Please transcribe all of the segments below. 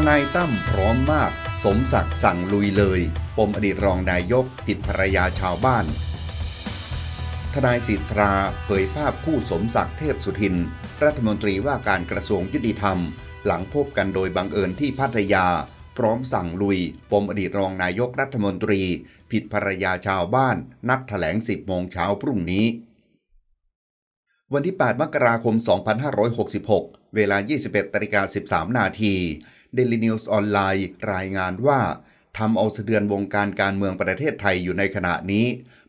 ทนายตั้มพร้อมมากสมศักดิ์สั่งลุยเลยปมอดีตรองนายก ผิดภรรยาชาวบ้าน ทนายสิทธาเผยภาพคู่สมศักดิ์เทพสุทิน รัฐมนตรีว่าการกระทรวงยุติธรรม หลังพบกันโดยบังเอิญที่พัทยา พร้อมสั่งลุยปมอดีตรองนายกรัฐมนตรี ผิดภรรยาชาวบ้าน นัดถแถลง10โมงเช้าพรุ่งนี้ วันที่8มกราคม 2566 เวลา 21นาิกา13นาทีเดลินิวส์ออนไลน์รายงานว่าทำเอาสะเดือนวงการการเมืองประเทศไทยอยู่ในขณะนี้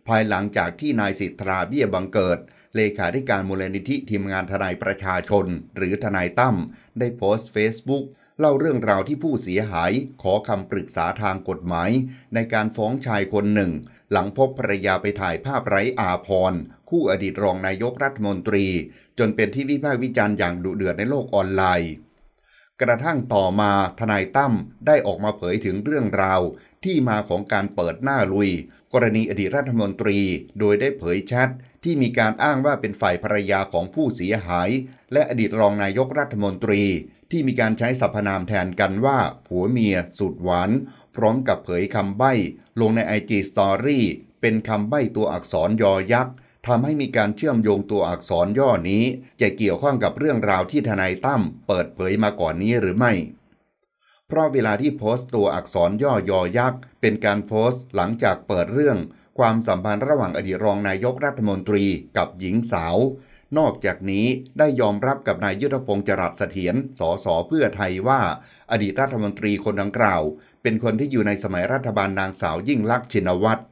ภายหลังจากที่นายสิทธาเบี้ยบังเกิด เลขาธิการมูลนิธิทีมงานทนายประชาชน หรือทนายตั้มได้โพสต์ Facebook เล่าเรื่องราวที่ผู้เสียหาย ขอคำปรึกษาทางกฎหมาย ในการฟ้องชายคนหนึ่ง หลังพบภรรยาไปถ่ายภาพไร้อาพรคู่อดีตรองนายกรัฐมนตรี จนเป็นที่วิพากษ์วิจารณ์อย่างดุเดือดในโลกออนไลน์กระทั่งต่อมาทนายตั้มได้ออกมาเผยถึงเรื่องราวที่มาของการเปิดหน้าลุย กรณีอดีตรัฐมนตรี โดยได้เผยแชทที่มีการอ้างว่าเป็นฝ่ายภรรยาของผู้เสียหาย และอดีตรองนายกรัฐมนตรี ที่มีการใช้สรรพนามแทนกันว่าผัวเมียสุดหวานพร้อมกับเผยคำใบ้ลงในไอจีสตอรี่เป็นคำใบ้ตัวอักษรยอยักษ์ทำให้มีการเชื่อมโยงตัวอักษรย่อนี้ จะเกี่ยวข้องกับเรื่องราวที่ทนายตั้มเปิดเผยมาก่อนนี้หรือไม่ เพราะเวลาที่โพสต์ตัวอักษรย่อยอยักษ์ เป็นการโพสต์หลังจากเปิดเรื่อง ความสัมพันธ์ระหว่างอดีตรองนายกรัฐมนตรีกับหญิงสาว นอกจากนี้ได้ยอมรับกับนายยุทธพงศ์จรัสเสถียร สสเพื่อไทยว่า อดีตรัฐมนตรีคนดังกล่าว เป็นคนที่อยู่ในสมัยรัฐบาลนางสาวยิ่งลักษณ์ชินวัตร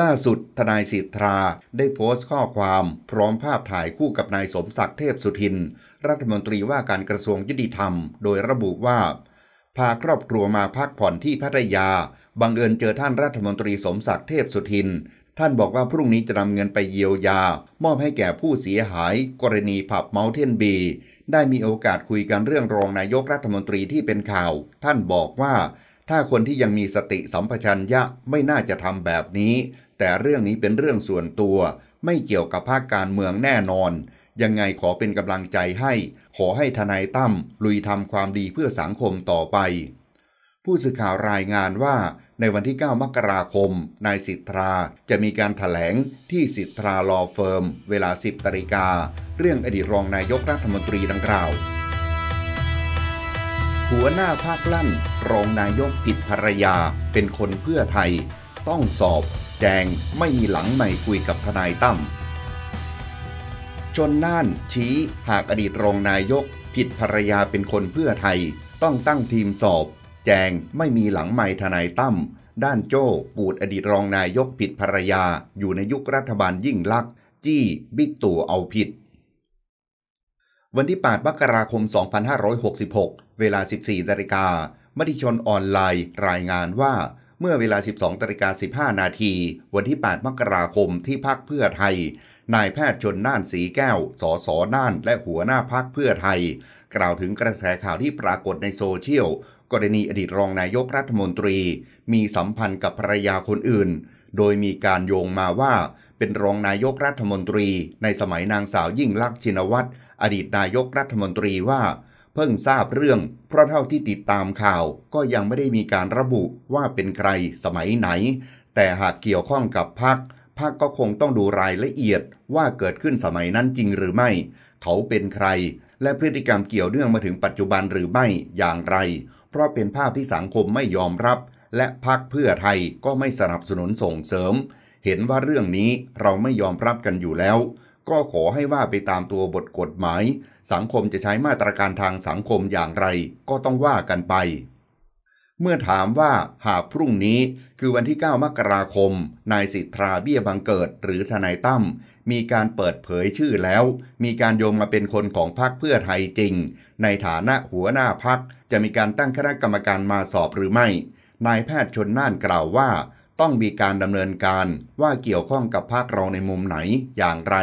ล่าสุดทนายสิทธาได้โพสต์ข้อความ พร้อมภาพถ่ายคู่กับนายสมศักดิ์เทพสุทิน รัฐมนตรีว่าการกระทรวงยุติธรรม โดยระบุว่า พาครอบครัวมาพักผ่อนที่พัทยา บังเอิญเจอท่านรัฐมนตรีสมศักดิ์เทพสุทิน ท่านบอกว่าพรุ่งนี้จะนำเงินไปเยียวยา มอบให้แก่ผู้เสียหาย กรณีผับเมาเทนบีได้มีโอกาสคุยกันเรื่องรองนายกรัฐมนตรีที่เป็นข่าว ท่านบอกว่าถ้าคนที่ยังมีสติสัมปชัญญะไม่น่าจะทำแบบนี้ แต่เรื่องนี้เป็นเรื่องส่วนตัว ไม่เกี่ยวกับภาคการเมืองแน่นอน ยังไงขอเป็นกำลังใจให้ ขอให้ทนายตั้มลุยทำความดีเพื่อสังคมต่อไป ผู้สื่อข่าวรายงานว่า ในวันที่ 9 มกราคมนายสิทธาจะมีการถแถลงที่สิทธาลอเฟิร์มเวลา 10 ตริกา เรื่องอดีตรองนายกรัฐมนตรีดังกล่าวหัวหน้าภาคลั่นรองนายกผิดภรรยาเป็นคนเพื่อไทย ต้องสอบแจงไม่มีหลังใหม่คุยกับทนายตั้มจนน่านชี้หากอดีตรองนายกผิดภรรยาเป็นคนเพื่อไทย ต้องตั้งทีมสอบ แจง ไม่มีหลังใหม่ทนายตั้มด้านโจ้ปูดอดีตรองนายกผิดภรยาอยู่ในยุครัฐบาลยิ่งลักษณ์จี้บิ๊กตู่เอาผิดวันที่ 8 มกราคม 2566 เวลา 14 นาฬิกามติชนออนไลน์ รายงานว่า เมื่อเวลา 12นาฬิกา 15 นาที วันที่ 8 มกราคมที่พักเพื่อไทย นายแพทย์ชนน่านสีแก้ว สอสอน่าน และหัวหน้าพักเพื่อไทย กล่าวถึงกระแสข่าวที่ปรากฏในโซเชียลกรณีอดีตรองนายกรัฐมนตรี มีสัมพันธ์กับภรรยาคนอื่น โดยมีการโยงมาว่าเป็นรองนายกรัฐมนตรี ในสมัยนางสาวยิ่งลักษณ์ชินวัตรอดีตนายกรัฐมนตรีว่า เพิ่งทราบเรื่อง เพราะเท่าที่ติดตามข่าวก็ยังไม่ได้มีการระบุว่าเป็นใครสมัยไหน แต่หากเกี่ยวข้องกับพักพักก็คงต้องดูรายละเอียดว่าเกิดขึ้นสมัยนั้นจริงหรือไม่ เขาเป็นใคร และพฤติกรรมเกี่ยวเนื่องมาถึงปัจจุบันหรือไม่อย่างไร เพราะเป็นภาพที่สังคมไม่ยอมรับ และพักเพื่อไทยก็ไม่สนับสนุนส่งเสริมเห็นว่าเรื่องนี้เราไม่ยอมรับกันอยู่แล้ว ก็ขอให้ว่าไปตามตัวบทกฎหมาย สังคมจะใช้มาตรการทางสังคมอย่างไรก็ต้องว่ากันไป เมื่อถามว่าหากพรุ่งนี้คือวันที่ 9 มกราคม นายสิทธาเบี้ยบังเกิด หรือทนายตั้มมีการเปิดเผยชื่อแล้ว มีการโยงมาเป็นคนของพรรคเพื่อไทยจริง ในฐานะหัวหน้าพรรคจะมีการตั้งคณะกรรมการมาสอบหรือไม่ นายแพทย์ชนน่านกล่าวว่าต้องมีการดำเนินการว่าเกี่ยวข้องกับภาคเราในมุมไหนอย่างไร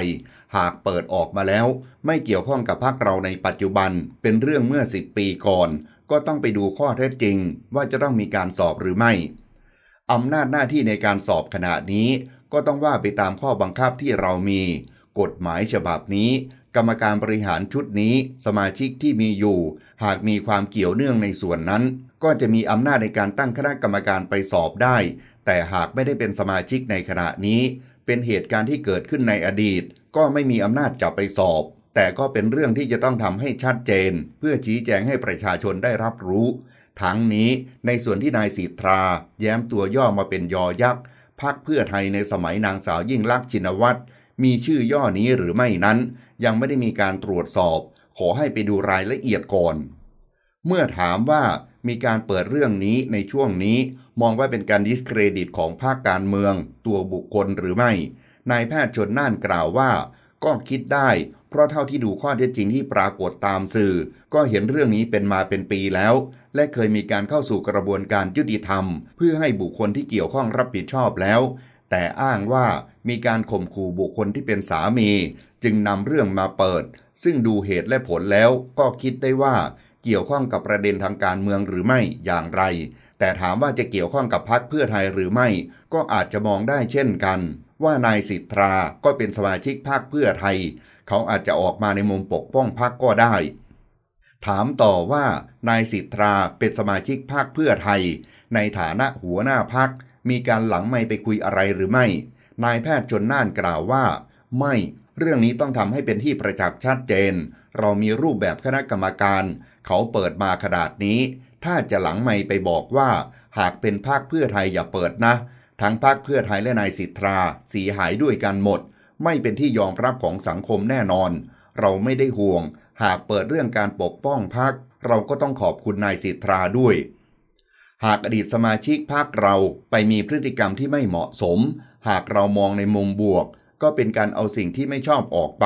หากเปิดออกมาแล้ว ไม่เกี่ยวข้องกับภาคเราในปัจจุบันเป็นเรื่องเมื่อ 10 ปีก่อน ก็ต้องไปดูข้อเท็จจริงว่าจะต้องมีการสอบหรือไม่อำนาจหน้าที่ในการสอบขณะนี้ ก็ต้องว่าไปตามข้อบังคับที่เรามี กฎหมายฉบับนี้ กรรมการบริหารชุดนี้ สมาชิกที่มีอยู่ หากมีความเกี่ยวเนื่องในส่วนนั้น ก็จะมีอำนาจในการตั้งคณะกรรมการไปสอบได้แต่หากไม่ได้เป็นสมาชิกในขณะนี้ เป็นเหตุการณ์ที่เกิดขึ้นในอดีต ก็ไม่มีอำนาจจับไปสอบ แต่ก็เป็นเรื่องที่จะต้องทำให้ชัดเจน เพื่อชี้แจงให้ประชาชนได้รับรู้ ทั้งนี้ในส่วนที่นายสีทรา แย้มตัวย่อมาเป็นยอยักษ์พักเพื่อไทยในสมัยนางสาวยิ่งลักษณ์ชินวัตร มีชื่อย่อนี้หรือไม่นั้น ยังไม่ได้มีการตรวจสอบ ขอให้ไปดูรายละเอียดก่อน เมื่อถามว่ามีการเปิดเรื่องนี้ในช่วงนี้ มองว่าเป็นการดิสเครดิตของภาคการเมือง ตัวบุคคลหรือไม่ นายแพทย์ชนน่านกล่าวว่า ก็คิดได้ เพราะเท่าที่ดูข้อเท็จจริงที่ปรากฏตามสื่อ ก็เห็นเรื่องนี้เป็นมาเป็นปีแล้ว และเคยมีการเข้าสู่กระบวนการยุติธรรม เพื่อให้บุคคลที่เกี่ยวข้องรับผิดชอบแล้ว แต่อ้างว่ามีการข่มขู่บุคคลที่เป็นสามี จึงนำเรื่องมาเปิด ซึ่งดูเหตุและผลแล้ว ก็คิดได้ว่าเกี่ยวข้องกับประเด็นทางการเมืองหรือไม่อย่างไร แต่ถามว่าจะเกี่ยวข้องกับพักเพื่อไทยหรือไม่ ก็อาจจะมองได้เช่นกัน ว่านายสิทธา ก็เป็นสมาชิกพักเพื่อไทย เขาอาจจะออกมาในมุมปกป้องพักก็ได้ ถามต่อว่า นายสิทธาเป็นสมาชิกพักเพื่อไทย ในฐานะหัวหน้าพักมีการหลังไม่ไปคุยอะไรหรือไม่ นายแพทย์จนน่านกล่าวว่าไม่เรื่องนี้ต้องทำให้เป็นที่ประจักษ์ชัดเจน เรามีรูปแบบคณะกรรมการ เขาเปิดมาขนาดนี้ ถ้าจะหลังไม่ไปบอกว่า หากเป็นภาคเพื่อไทยอย่าเปิดนะ ทั้งภาคเพื่อไทยและนายสิทธาสีหายด้วยกันหมด ไม่เป็นที่ยอมรับของสังคมแน่นอน เราไม่ได้ห่วง หากเปิดเรื่องการปกป้องพักเราก็ต้องขอบคุณนายสิทธาด้วย หากอดีตสมาชิกพักเราไปมีพฤติกรรมที่ไม่เหมาะสม หากเรามองในมุมบวกก็เป็นการเอาสิ่งที่ไม่ชอบออกไป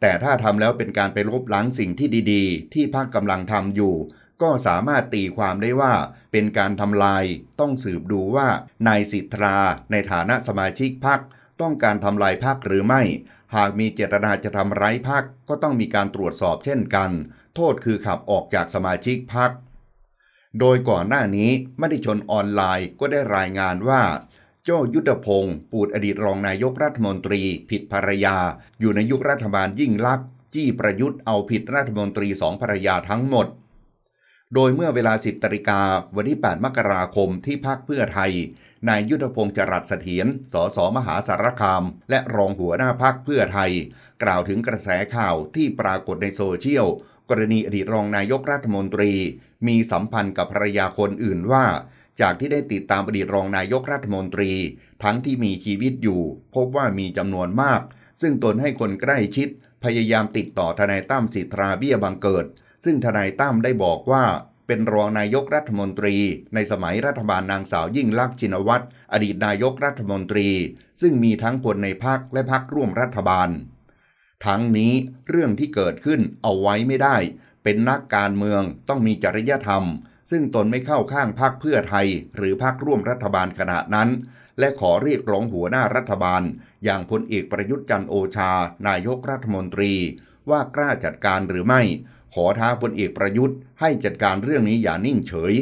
แต่ถ้าทำแล้วเป็นการไปลบล้างสิ่งที่ดีๆ ที่พรรคกำลังทำอยู่ ก็สามารถตีความได้ว่าเป็นการทำลาย ต้องสืบดูว่านายสิทธาในฐานะสมาชิกพรรคต้องการทำลายพรรคหรือไม่ หากมีเจตนาจะทำร้ายพรรคก็ต้องมีการตรวจสอบเช่นกัน โทษคือขับออกจากสมาชิกพรรคโดยก่อนหน้านี้มติชนออนไลน์ก็ได้รายงานว่าจ้ยุทธพงศ์ปูดอดีตรองนายกรัฐมนตรี ผิดภรรยา อยู่ในยุครัฐบาลยิ่งลักษณ์จี้ประยุทธ์เอาผิดรัฐมนตรีสองภรรยาทั้งหมด โดยเมื่อเวลา 10ตริกาวันที่ 8 มกราคมที่พักเพื่อไทยนายยุทธพงศ์จรัสเสถียรสสมหาสารคาม และรองหัวหน้าพักเพื่อไทย กล่าวถึงกระแสข่าวที่ปรากฏในโซเชียล กรณีอดีตรองนายกรัฐมนตรี มีสัมพันธ์กับภรรยาคนอื่นว่าจากที่ได้ติดตามอดีตรองนายกรัฐมนตรี ทั้งที่มีชีวิตอยู่พบว่ามีจำนวนมาก ซึ่งตนให้คนใกล้ชิด พยายามติดต่อทนายตั้มสิทธาเบี้ยบังเกิด ซึ่งทนายตั้มได้บอกว่า เป็นรองนายกรัฐมนตรี ในสมัยรัฐบาลนางสาวยิ่งลักษณ์ชินวัตรอดีตนายกรัฐมนตรี ซึ่งมีทั้งคนในพักและพักร่วมรัฐบาล ทั้งนี้เรื่องที่เกิดขึ้นเอาไว้ไม่ได้ เป็นนักการเมืองต้องมีจริยธรรมซึ่งตนไม่เข้าข้างพรรคเพื่อไทย หรือพรรคร่วมรัฐบาลขณะนั้น และขอเรียกร้องหัวหน้ารัฐบาล อย่างพลเอกประยุทธ์จันโอชา นายกรัฐมนตรี ว่ากล้าจัดการหรือไม่ ขอท้าพลเอกประยุทธ์ ให้จัดการเรื่องนี้อย่านิ่งเฉย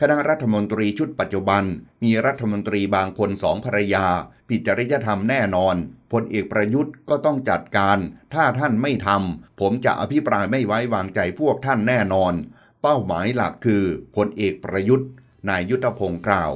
คณะรัฐมนตรีชุดปัจจุบัน มีรัฐมนตรีบางคนสองภรรยาผิดจริยธรรมแน่นอนพลเอกประยุทธ์ก็ต้องจัดการ ถ้าท่านไม่ทำผมจะอภิปรายไม่ไว้วางใจพวกท่านแน่นอนเป้าหมายหลักคือพลเอกประยุทธ์ นายยุทธพงศ์กล่าว